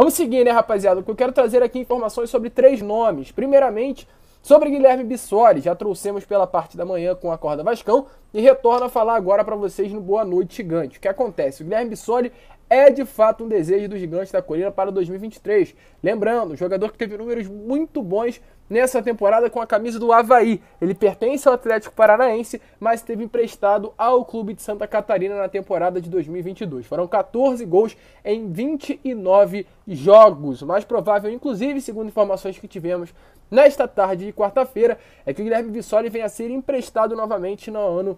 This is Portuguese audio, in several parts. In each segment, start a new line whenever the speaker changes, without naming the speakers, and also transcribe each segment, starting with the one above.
Vamos seguir, né, rapaziada? Que eu quero trazer aqui informações sobre três nomes. Primeiramente, sobre Guilherme Bissoli. Já trouxemos pela parte da manhã com a Corda Vascão e retorno a falar agora para vocês no Boa Noite Gigante. O que acontece? O Guilherme Bissoli é de fato um desejo dos gigantes da Colina para 2023. Lembrando, jogador que teve números muito bons nessa temporada com a camisa do Havaí. Ele pertence ao Atlético Paranaense, mas teve emprestado ao clube de Santa Catarina na temporada de 2022. Foram 14 gols em 29 jogos. O mais provável, inclusive, segundo informações que tivemos nesta tarde de quarta-feira, é que o Guilherme Bissoli venha a ser emprestado novamente no ano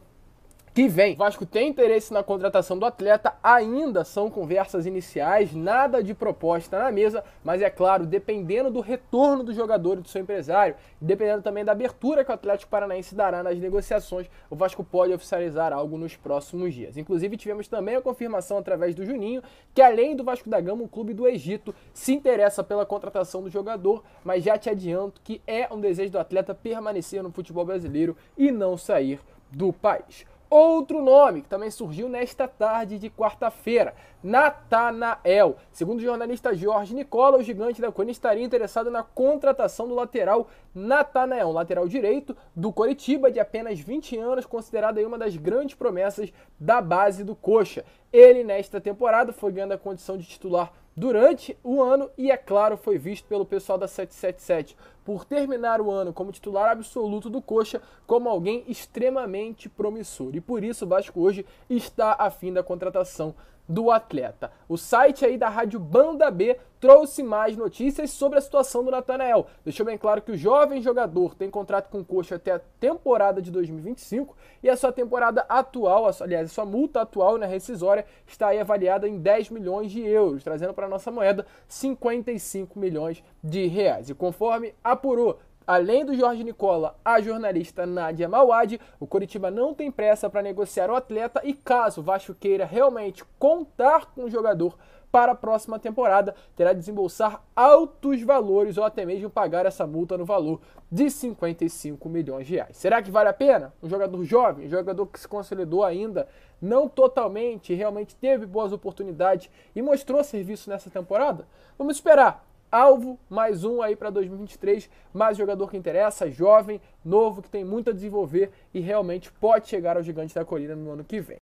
que vem. O Vasco tem interesse na contratação do atleta, ainda são conversas iniciais, nada de proposta na mesa, mas é claro, dependendo do retorno do jogador e do seu empresário, dependendo também da abertura que o Atlético Paranaense dará nas negociações, o Vasco pode oficializar algo nos próximos dias. Inclusive, tivemos também a confirmação através do Juninho que, além do Vasco da Gama, o clube do Egito se interessa pela contratação do jogador, mas já te adianto que é um desejo do atleta permanecer no futebol brasileiro e não sair do país outro nome que também surgiu nesta tarde de quarta-feira, Natanael. Segundo o jornalista Jorge Nicola, o gigante da Corinthians estaria interessado na contratação do lateral Natanael, um lateral direito do Coritiba de apenas 20 anos, considerado uma das grandes promessas da base do Coxa. Ele, nesta temporada, foi ganhando a condição de titular durante o ano e, é claro, foi visto pelo pessoal da 777 por terminar o ano como titular absoluto do Coxa, como alguém extremamente promissor. E por isso o Vasco hoje está afim da contratação do atleta. O site aí da Rádio Banda B trouxe mais notícias sobre a situação do Natanael. Deixou bem claro que o jovem jogador tem contrato com o Coxa até a temporada de 2025 e a sua temporada atual, aliás, a sua multa atual na né, rescisória está aí avaliada em 10 milhões de euros, trazendo para a nossa moeda 55 milhões de reais. E conforme apurou Além do Jorge Nicola, a jornalista Nádia Mauad, o Coritiba não tem pressa para negociar o atleta e caso o Vasco queira realmente contar com o jogador para a próxima temporada, terá de desembolsar altos valores ou até mesmo pagar essa multa no valor de 55 milhões de reais. Será que vale a pena? Um jogador jovem, um jogador que se consolidou ainda não totalmente, realmente teve boas oportunidades e mostrou serviço nessa temporada? Vamos esperar alvo mais um aí para 2023, mais jogador que interessa, jovem, novo, que tem muito a desenvolver e realmente pode chegar ao gigante da colina no ano que vem.